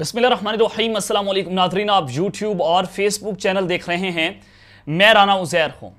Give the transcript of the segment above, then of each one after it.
बसमिल नाजरीन आप यूट्यूब और फेसबुक चैनल देख रहे हैं मैं राना उज़ैर हूँ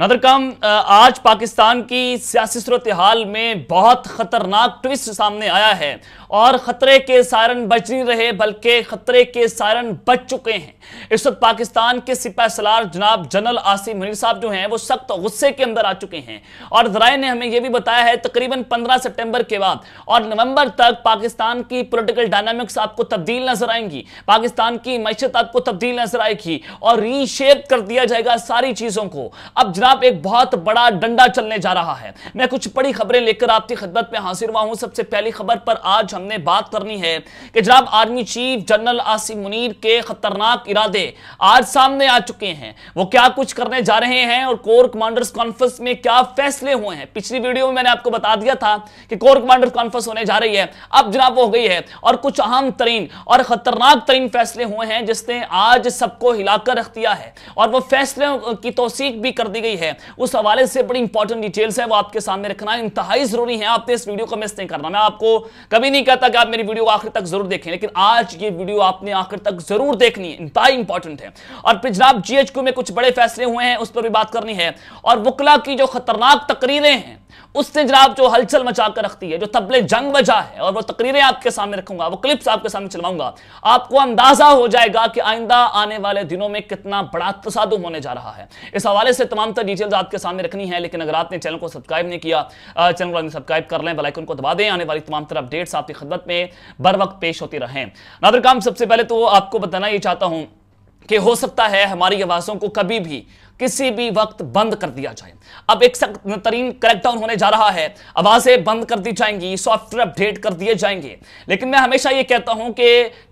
नदर आज पाकिस्तान की सियासी सूरत हाल में बहुत खतरनाक ट्विस्ट सामने आया है और खतरे के सायरन बच नहीं रहे बल्कि खतरे के सायरन बच चुके हैं इस वक्त पाकिस्तान के सिपा सलार जनाब जनरल आसिम मनीर साहब जो हैं वो सख्त गुस्से के अंदर आ चुके हैं और जराए ने हमें यह भी बताया है तकरीबन पंद्रह सितंबर के बाद और नवंबर तक पाकिस्तान की पोलिटिकल डायनामिक्स आपको तब्दील नजर आएंगी पाकिस्तान की मैशत आपको तब्दील नजर आएगी और रीशेप कर दिया जाएगा सारी चीजों को अब जनाब एक बहुत बड़ा डंडा चलने जा रहा है मैं कुछ बड़ी खबरें लेकर आपकी खदमत में हाजिर हुआ हूं सबसे पहली खबर पर आज हमने बात करनी है कि जनाब army chief general Asim Munir के खतरनाक इरादे आज सामने आ चुके हैं वो क्या कुछ करने जा रहे हैं और कोर कमांडर्स कॉन्फ्रेंस में क्या फैसले हुए हैं पिछली वीडियो में मैंने आपको बता दिया था कि कोर कमांडर्स कॉन्फ्रेंस होने जा रही है अब जनाब वो हो गई है और कुछ अहम तरीन और खतरनाक तरीन फैसले हुए हैं जिसने आज सबको हिलाकर रख दिया है और वह फैसलों की तोसीक भी कर दी गई गई है उस हवाले से बड़ी इंपॉर्टेंट डिटेल्स है वो आपके सामने रखना इंतहाई ज़रूरी है आपने इस वीडियो को मिस नहीं करना मैं आपको कभी नहीं कहता कि आप मेरी वीडियो आखिर तक जरूर देखें लेकिन आज ये वीडियो आपने आखिर तक जरूर देखनी है इंतहाई इंपॉर्टेंट है और फिर जनाब जी में कुछ बड़े फैसले हुए हैं उस पर भी बात करनी है और वकला की जो खतरनाक तकरीरें हैं उसने जनाब जो हलचल मचा कर रखती है जो तबले जंग बजा है और वो तकरीरें आपके सामने रखूंगा वो क्लिप्स आपके सामने चलवाऊंगा आपको अंदाजा हो जाएगा कि आइंदा आने वाले दिनों में कितना बड़ा तसादुम होने जा रहा है इस हवाले से तमाम तर डिटेल्स आपके सामने रखनी है लेकिन अगर आपने चैनल को सब्सक्राइब नहीं किया चैनल को सब्सक्राइब कर लें बलाइकन को दबा दें आने वाली तमाम तरह अपडेट्स आपकी खदमत में बर वक्त पेश होती रहें नादर काम सबसे पहले तो आपको बताना ये चाहता हूँ कि हो सकता है हमारी आवाज़ों को कभी भी किसी भी वक्त बंद कर दिया जाए अब एक सख्त तरीन करेक्टाउन होने जा रहा है आवाज़ें बंद कर दी जाएंगी सॉफ्टवेयर अपडेट कर दिए जाएंगे लेकिन मैं हमेशा ये कहता हूं कि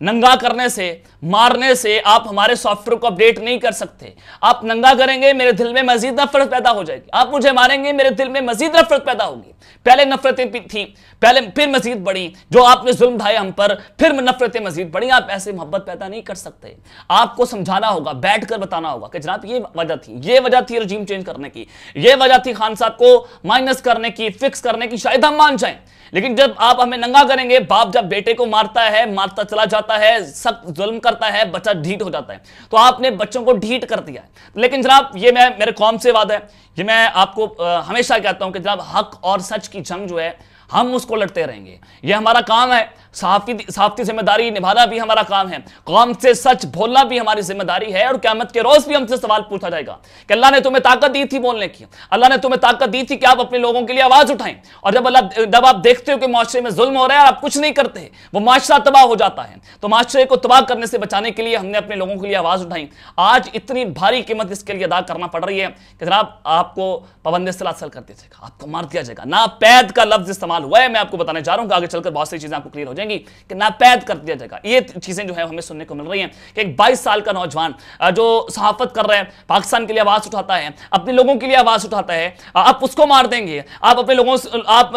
नंगा करने से मारने से आप हमारे सॉफ्टवेयर को अपडेट नहीं कर सकते आप नंगा करेंगे मेरे दिल में मजीद नफरत पैदा हो जाएगी आप मुझे मारेंगे मेरे दिल में मजीद नफरत पैदा होगी पहले नफरतें थी पहले फिर मजीद बढ़ी जो आपने जुल्म ढाए हम पर फिर नफरतें मजीद बढ़ी आप ऐसे मोहब्बत पैदा नहीं कर सकते आपको समझाना होगा बैठ कर बताना होगा कि जनाब ये वजह थी ये वजह थी रजीम चेंज करने की ये वजह थी खान साहब को माइनस करने की फिक्स करने की शायद हम मान जाए लेकिन जब आप हमें नंगा करेंगे बाप जब बेटे को मारता है मारता चला जाता है सब जुल्म करता है बच्चा ढीट हो जाता है तो आपने बच्चों को ढीट कर दिया है लेकिन जनाब ये मैं मेरे कौम से वादा है ये मैं आपको आ, हमेशा कहता हूं कि जनाब हक और सच की जंग जो है हम उसको लड़ते रहेंगे यह हमारा काम है सहाफी जिम्मेदारी निभाना भी हमारा काम है कौम से सच बोलना भी हमारी जिम्मेदारी है और क्यामत के रोज भी हमसे सवाल पूछा जाएगा कि अल्लाह ने तुम्हें ताकत दी थी बोलने की अल्लाह ने तुम्हें ताकत दी थी कि आप अपने लोगों के लिए आवाज उठाएं और जब अल्लाह जब आप देखते हो कि माशरे में जुल्म हो रहा है आप कुछ नहीं करते वो माशरा तबाह हो जाता है तो माशरे को तबाह करने से बचाने के लिए हमने अपने लोगों के लिए आवाज उठाई आज इतनी भारी कीमत इसके लिए अदा करना पड़ रही है कि जनाब आपको पाबंद सलासल कर दिया जाएगा आपको मार दिया जाएगा ना पैद का लफ्ज इस्तेमाल सवाल हुआ है मैं आपको बताने जा रहा हूँ आगे चलकर बहुत सारी चीजें आपको क्लियर हो जाएंगी कि नापैद कर दिया जाएगा ये चीजें जो है हमें सुनने को मिल रही है कि एक बाईस साल का नौजवान जो सहाफत कर रहे हैं पाकिस्तान के लिए आवाज उठाता है अपने लोगों के लिए आवाज उठाता है आप उसको मार देंगे आप अपने लोगों आप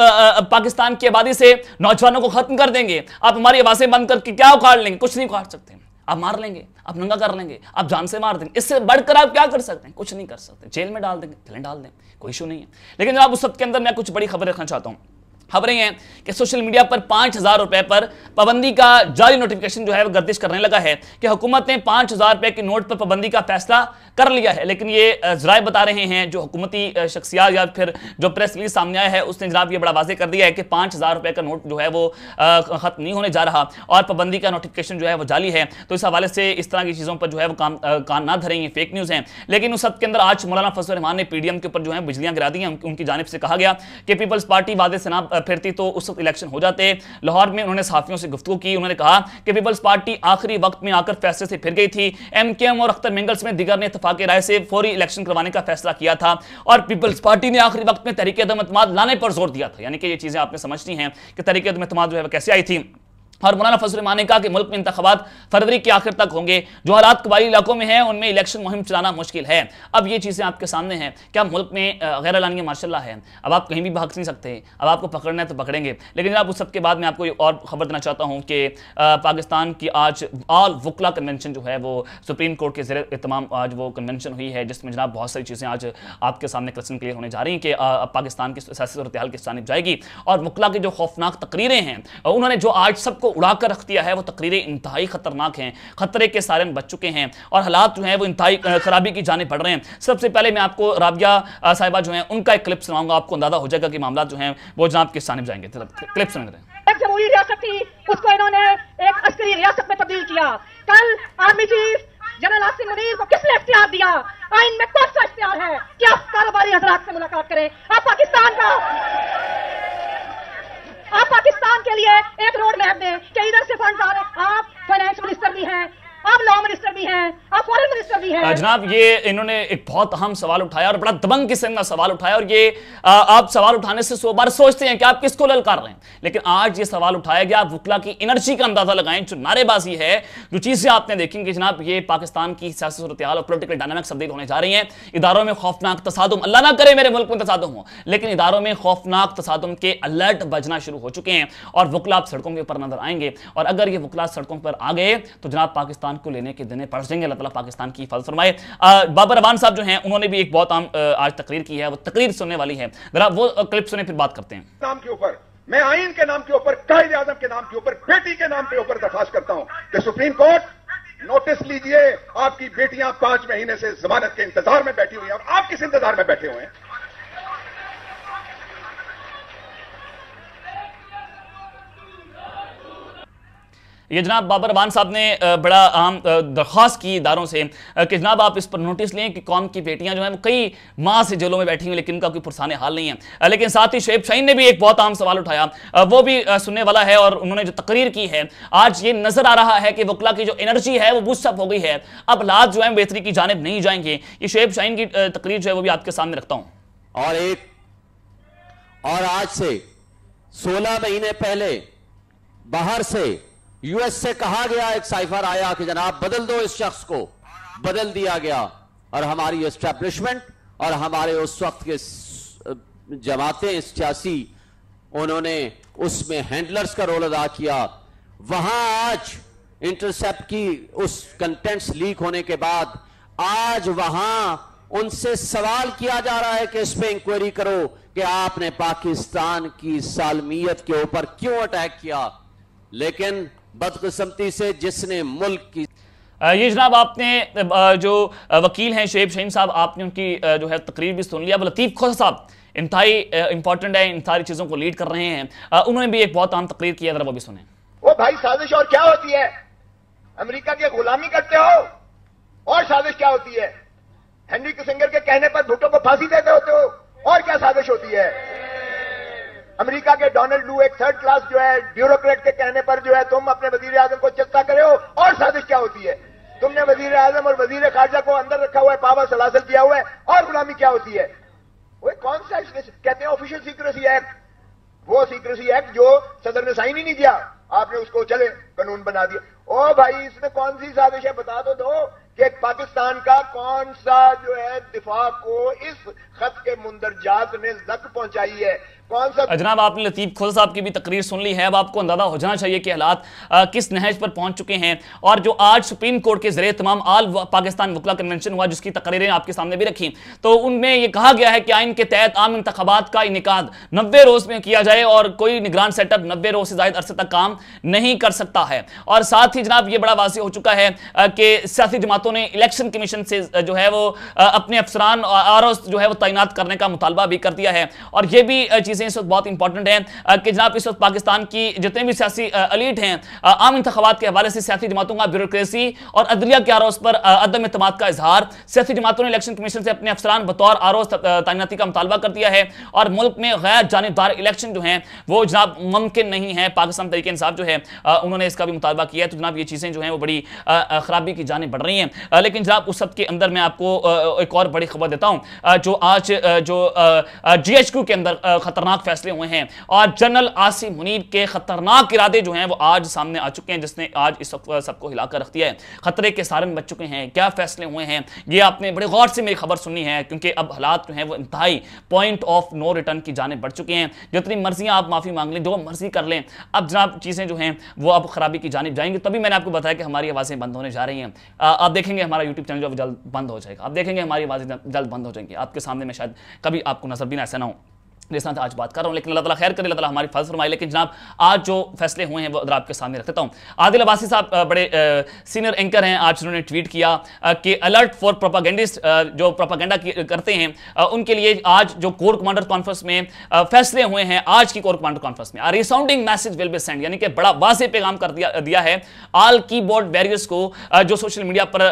पाकिस्तान की आबादी से नौजवानों को खत्म कर देंगे आप हमारी आवाजें बंद करके क्या उखाड़ लेंगे कुछ नहीं उखाड़ सकते आप मार लेंगे आप नंगा कर लेंगे आप जान से मार देंगे इससे बढ़कर आप क्या कर सकते हैं कुछ नहीं कर सकते जेल में डाल देंगे जेल डाल दें कोई इशू नहीं है लेकिन जब आप उस सब के अंदर मैं कुछ बड़ी खबर रखना चाहता हूँ खबरें हैं कि सोशल मीडिया पर पांच हज़ार रुपए पर पाबंदी का जारी नोटिफिकेशन जो है वो गर्दिश करने लगा है कि हुकूमत ने पांच हज़ार रुपए के नोट पर पाबंदी का फैसला कर लिया है लेकिन ये जराए बता रहे हैं जो हुकूमती शख्सियात या फिर जो प्रेस रिलीज सामने आया है उसने जनाब ये बड़ा वाजे कर दिया है कि पांच हज़ार का नोट जो है वो ख़त्म नहीं होने जा रहा और पाबंदी का नोटिफिकेशन जो है वो जाली है तो इस हवाले से इस तरह की चीज़ों पर जो है वो काम कान ना धरेंगे फेक न्यूज़ है लेकिन उस सबके के अंदर आज मौलाना फजल रहमान ने पीडीएम के ऊपर जो है बिजलियां गिरा दी उनकी जानब से कहा गया कि पीपल्स पार्टी वादे से फिरती तो उस वक्त इलेक्शन हो जाते लाहौर में उन्होंने साफियों से गुफ्तु की उन्होंने कहा कि पीपल्स पार्टी आखिरी वक्त में आकर फैसले से फिर गई थी एम के एम और अख्तर मिंगल्स में दिगर ने इतफाक राय से फौरी इलेक्शन करवाने का फैसला किया था और पीपल्स पार्टी ने आखिरी वक्त में तरीके अदम लाने पर जोर दिया था यानी कि ये चीज़ें आपने समझनी हैं कि तरीके अदम जो है कैसे आई थी और मौलाना फजल रमान ने कहा कि मुल्क में इंतबात फरवरी के आखिर तक होंगे जो हालात कबाई इलाकों में हैं उनमें इलेक्शन मुहिम चलाना मुश्किल है अब ये चीज़ें आपके सामने हैं क्या मुल्क में गैर अलानी माशा है अब आप कहीं भी भाग नहीं सकते अब आपको पकड़ना है तो पकड़ेंगे लेकिन जनाब उस सबके बाद मैं आपको और खबर देना चाहता हूँ कि पाकिस्तान की आज आल वकला कन्वेंशन जो है वो सुप्रीम कोर्ट के जर तमाम आज वो कन्वेंशन हुई है जिसमें जनाब बहुत सारी चीज़ें आज आपके सामने क्वेश्चन क्लियर होने जा रही हैं कि पाकिस्तान की सियासी सूरत हाल किस जानब जाएगी और वकला की जो खौफनाक तकरीरें हैं उन्होंने जो आज सबको को उड़ा कर रख दिया है वो तकरीरें इंतहाई ख़तरनाक हैं ख़तरे के सारे बच चुके हैं और हालात जो हैं वो इंतहाई खराबी की जाने पड़ रहे हैं सबसे पहले मैं आपको राबिया साहिबा जो है उनका एक क्लिप सुनाऊंगा आपको अंदाजा हो जाएगा कि मामला जो है वो जनाब किस जानब जाएंगे क्लिप सुन रहे हैं जमहूरी रियासत थी उसको इन्होंने एक अस्करी रियासत में तब्दील किया कल army chief general Asim Munir को किसने इख्तियार दिया आइन में कौन सा इख्तियार है कि आप कारोबारी हजरात से मुलाकात करें आप पाकिस्तान का कर दें कि इधर से फंड आ रहे आप फाइनेंस मिनिस्टर भी हैं आप लॉ मिनिस्टर भी हैं जनाब ये इन्होंने एक बहुत अहम सवाल उठाया और बड़ा दबंग किस्म का सवाल उठाया और ये आ, आप सवाल उठाने से सो बार सोचते हैं कि आप किसको ललकार रहे हैं लेकिन आज ये सवाल उठाया गया आप वकला की एनर्जी का अंदाजा लगाएं जो नारेबाजी है जो चीज़ें आपने देखी कि जनाब ये पाकिस्तान की सियासी सूरत और पोलिटिकल डायनामिक्स तब्दील होने जा रही है इदारों में खौफनाक तसादम अल्लाह ना करे मेरे मुल्क में तसादम हो लेकिन इदारों में खौफनाक तसादम के अलर्ट बजना शुरू हो चुके हैं और वकला सड़कों के ऊपर नजर आएंगे और अगर ये वकला सड़कों पर आ गए तो जनाब पाकिस्तान को लेने के देने पड़ जाएंगे अल्लाह मुकाबला पाकिस्तान की फल फरमाए बाबर अबान साहब जो है उन्होंने भी एक बहुत आम आज तकरीर की है वो तकरीर सुनने वाली है जरा वो क्लिप सुने फिर बात करते हैं नाम के ऊपर मैं आइन के नाम के ऊपर कायद आजम के नाम के ऊपर बेटी के नाम के ऊपर दरखास्त करता हूं कि सुप्रीम कोर्ट नोटिस लीजिए आपकी बेटियां पांच महीने से जमानत के इंतजार में बैठी हुई हैं और आप किस इंतजार में बैठे हुए हैं ये जनाब बाबर अबान साहब ने बड़ा अहम दरख्वास्त की इदारों से कि जनाब आप इस पर नोटिस लें कि कौम की बेटियां जो हैं वो कई माह से जेलों में बैठी हुई लेकिन उनका कोई पुरसान हाल नहीं है लेकिन साथ ही शेब शहीन ने भी एक बहुत अहम सवाल उठाया वो भी सुनने वाला है और उन्होंने जो तकरीर की है आज ये नजर आ रहा है कि वकला की जो एनर्जी है वो बुसअप हो गई है अब लात जो है बेहतरी की जानब नहीं जाएंगे ये शेब शाहीन की तकरीर जो है वो भी आपके सामने रखता हूँ और एक और आज से सोलह महीने पहले बाहर से यूएस से कहा गया एक साइफर आया कि जनाब बदल दो इस शख्स को बदल दिया गया और हमारी एस्टैब्लिशमेंट और हमारे उस वक्त के जमातें सियासी उन्होंने उसमें हैंडलर्स का रोल अदा किया वहां आज इंटरसेप्ट की उस कंटेंट्स लीक होने के बाद आज वहां उनसे सवाल किया जा रहा है कि इस पर इंक्वायरी करो कि आपने पाकिस्तान की सालमियत के ऊपर क्यों अटैक किया लेकिन बदकस्मती से जिसने मुल्क की ये जनाब आपने जो वकील हैं शेब शहीन साहब आपने उनकी जो है तकरीर भी सुन लिया अब लतीफ़ खोसा साहब इंतहाई इंपॉर्टेंट है इन सारी चीज़ों को लीड कर रहे हैं उन्होंने भी एक बहुत आम तकरीर किया जरा वो भी सुने वो भाई साजिश और क्या होती है अमेरिका की गुलामी करते हो और साजिश क्या होती है हेनरी किसिंगर के कहने पर भुट्टो को फांसी देते होते हो और क्या साजिश होती है अमेरिका के डोनाल्ड लू एक थर्ड क्लास जो है ब्यूरोक्रेट के कहने पर जो है तुम अपने वजीर आजम को चिंता करे हो और साजिश क्या होती है तुमने वजीर आजम और वजीर खारजा को अंदर रखा हुआ है पावर सलासल किया हुआ है और गुलामी क्या होती है वो कौन सा कहते हैं ऑफिशियल सीक्रेसी एक्ट वो सीक्रेसी एक्ट जो सदर ने साइन ही नहीं किया आपने उसको चले कानून बना दिया ओ भाई इसमें कौन सी साजिश है बता तो दो कि पाकिस्तान का कौन सा जो है दिफा को इस खत के मुंदरजात ने लक पहुंचाई है जनाब आपने लतीफ़ खुल साहब की भी तकरीर सुन ली है अब आपको अंदाजा हो जाना चाहिए कि हालात किस नहज पर पहुंच चुके हैं और जो आज सुप्रीम कोर्ट के जरिए तमाम आल पाकिस्तान वकला कन्वेंशन हुआ जिसकी तकरीरें आपके सामने भी रखी तो उनमें यह कहा गया है कि आइन के तहत आम इंतबात का इनका नब्बे रोज में किया जाए और कोई निगरान सेटअप नब्बे रोज से ज्यादा अरसे तक काम नहीं कर सकता है और साथ ही जनाब ये बड़ा वाजी हो चुका है कि सियासी जमातों ने इलेक्शन कमीशन से जो है वो अपने अफसरान और जो है वो तैनात करने का मुतालबा भी कर दिया है और यह भी चीज़ें इस वक्त बहुत इंपॉर्टेंट है कि जनाब इस वक्त पाकिस्तान की जितने भी सियासी अलीट हैं आम इंतबात के हवाले से सियासी जमातों का ब्यूरोक्रेसी और अदलिया के आरोप पर अदम अतमाद का इजहार सियासी जमातों ने इलेक्शन कमीशन से अपने अफसरान बतौर आरोप तैनाती का मुतालबा कर दिया है और मुल्क में गैर जानबदार इलेक्शन जो हैं वो जनाब मुमकिन नहीं है पाकिस्तान तरीके इंसाफ जो है उन्होंने इसका भी मुतालबा किया है तो जनाब ये चीज़ें जो हैं वो बड़ी खराबी की जाने बढ़ रही हैं लेकिन जनाब उस सब के अंदर मैं आपको एक और बड़ी खबर देता हूँ जो आज जो जी के अंदर खतरनाक खतरनाक फैसले हुए हैं और जनरल आसिफ मुनीर के खतरनाक इरादे जो हैं वो आज सामने आ चुके हैं जिसने आज इस सबको हिलाकर रख दिया है खतरे के सारे बच चुके हैं क्या फैसले हुए हैं ये आपने बड़े गौर से मेरी खबर सुनी है क्योंकि अब हालात जो हैं वो इंतहाई पॉइंट ऑफ नो रिटर्न की जाने बढ़ चुके हैं जितनी मर्जियाँ आप माफ़ी मांग लें जो मर्जी कर लें अब जनाब चीज़ें जो हैं वो अब खराबी की जानब जाएंगी तभी मैंने आपको बताया कि हमारी आवाज़ें बंद होने जा रही हैं आप देखेंगे हमारा यूट्यूब चैनल जो जल्द बंद हो जाएगा आप देखेंगे हमारी आवाज़ें जल्द बंद हो जाएंगी आपके सामने में शायद कभी आपको नजर भी ना ऐसा ना हो मेरे साथ आज बात कर रहा हूँ लेकिन अल्लाह तला खैर करें अल्लाह हमारी फर्ज फरमाए लेकिन जनाब आज जो फैसले हुए हैं वो अगर आपके सामने रख देता हूँ आदिल अबासी साहब बड़े सीनियर एंकर हैं आज उन्होंने ट्वीट किया कि अलर्ट फॉर प्रोपागेंडिस्ट जो प्रोपागेंडा करते हैं आ, उनके लिए आज जो कोर कमांडर कॉन्फ्रेंस में आ, फैसले हुए हैं आज की कोर कमांडर कॉन्फ्रेंस में resounding message will be send यानी कि बड़ा वाजे पैगाम कर दिया दिया है आल की बोर्ड बैरियर्स को जो सोशल मीडिया पर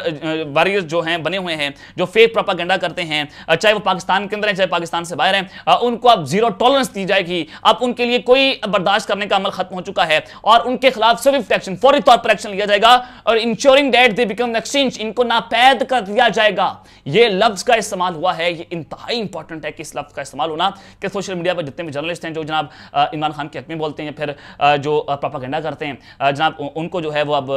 वॉरियर्स जो हैं बने हुए हैं जो फेक प्रोपागेंडा करते हैं चाहे वो पाकिस्तान के अंदर हैं चाहे पाकिस्तान से बाहर हैं उनको आप जीरो टॉलरेंस दी जाएगी अब उनके लिए कोई बर्दाश्त करने का अमल खत्म हो चुका है और उनके खिलाफ स्विफ्ट एक्शन फौरी तौर पर एक्शन लिया जाएगा और ensuring that they become extinct इनको नापैद कर दिया जाएगा ये लफ्ज का इस्तेमाल हुआ है ये इंतहाई इंपॉर्टेंट है कि इस लफ्ज का इस्तेमाल होना कि सोशल मीडिया पर जितने भी जर्नलिस्ट हैं जो जनाब इमरान खान के हक में बोलते हैं फिर जो प्रोपागेंडा करते हैं जनाब उनको जो है वो अब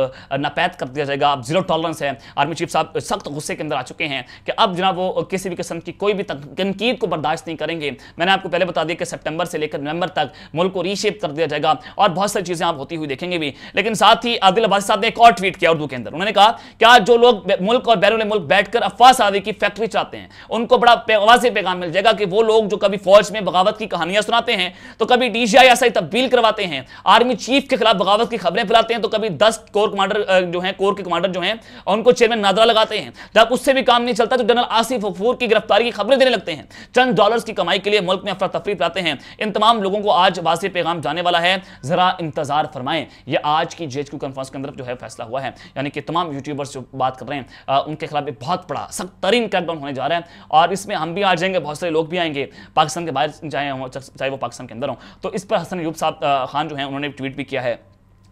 नापैद कर दिया जाएगा अब जीरो टॉलरेंस है आर्मी चीफ साहब सख्त गुस्से के अंदर आ चुके हैं कि अब जनाब वो किसी भी किस्म की कोई भी तनकीद को बर्दाश्त नहीं करेंगे मैंने आपको पहले बता दिया कि सितंबर से लेकर नवंबर तक मुल्क को रीशेप कर दिया जाएगा और बहुत सारी चीजें आप होती हुई देखेंगे भी लेकिन साथ ही आदिल आबादी साहब ने एक और ट्वीट किया उर्दू के अंदर उन्होंने कहा क्या जो लोग मुल्क और बैरून मुल्क बैठकर अफवाह सादी की फैक्ट्री चाहते हैं उनको बड़ा वाजे पैगाम मिल जाएगा कि वो लोग जो कभी फौज में बगावत की कहानियां सुनाते हैं तो कभी डीजीआई ऐसा तब्दील करवाते हैं आर्मी चीफ के खिलाफ बगावत की खबरें फैलाते हैं तो कभी दस कोर कमांडर जो है कोर के कमांडर जो है उनको चेयरमैन नादरा लगाते हैं जब उससे भी काम नहीं चलता तो जनरल आसिफ अफूर की गिरफ्तारी की खबरें देने लगते हैं चंद डॉलर की कमाई के लिए मुल्क में और तफरी पाते हैं इन तमाम लोगों को आज वाज पैगाम जाने वाला है ज़रा इंतज़ार फरमाएं यह आज की जे क्यू कन्फ्रेंस के अंदर जो है फैसला हुआ है यानी कि तमाम यूट्यूबर्स जो बात कर रहे हैं उनके खिलाफ एक बहुत बड़ा सख्त तरीन क्रैकडाउन होने जा रहा है और इसमें हम भी आ जाएंगे बहुत सारे लोग भी आएंगे पाकिस्तान के बाहर जाए चाहे वो पाकिस्तान के अंदर हों तो इस पर हसन यूब साहब खान जो है उन्होंने ट्वीट भी किया है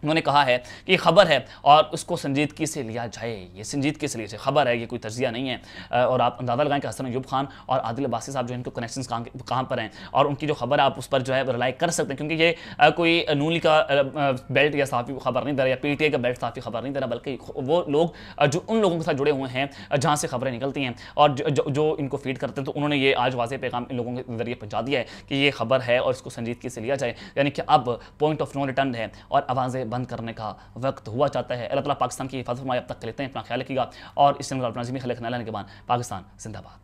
उन्होंने कहा है कि खबर है और उसको संजीदगी से लिया जाए ये संजीदगी से लिया खबर है ये कोई तजिया नहीं है और आप अंदाज़ा लगाएं कि हसन यूब खान और आदिल अब्बासी साहब जो इनको कनेक्शन कहाँ कहाँ पर हैं और उनकी जो खबर आप उस पर जो है रिलाई कर सकते हैं क्योंकि ये कोई नूली का बेल्ट या साफ़ी खबर नहीं दे रहा या पी का बेल्ट साफ़ी खबर नहीं दे रहा बल्कि वो लोग जो उन लोगों के साथ जुड़े हुए हैं जहाँ से खबरें निकलती हैं और जो इनको फीड करते हैं तो उन्होंने ये आज वाजे पैगाम इन लोगों के जरिए पहुँचा दिया है कि ये खबर है और इसको संजीदगी से लिया जाए यानी कि अब पॉइंट ऑफ नो रिटर्न है और आवाज़ें बंद करने का वक्त हुआ चाहता है अल्लाह पाकिस्तान की हिफाजत फरमाए अब तक लेते हैं अपना ख्याल रखिएगा और इस चैनल पर अपना के बाद पाकिस्तान जिंदाबाद